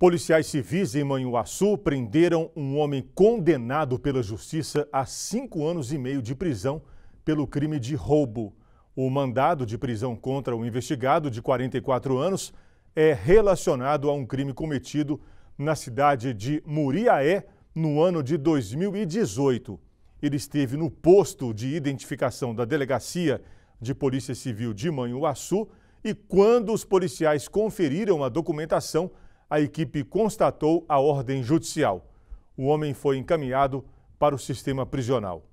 Policiais civis em Manhuaçu prenderam um homem condenado pela justiça a cinco anos e meio de prisão pelo crime de roubo. O mandado de prisão contra o investigado, de 44 anos, é relacionado a um crime cometido na cidade de Muriaé no ano de 2018. Ele esteve no posto de identificação da Delegacia de Polícia Civil de Manhuaçu e, quando os policiais conferiram a documentação, a equipe constatou a ordem judicial. O homem foi encaminhado para o sistema prisional.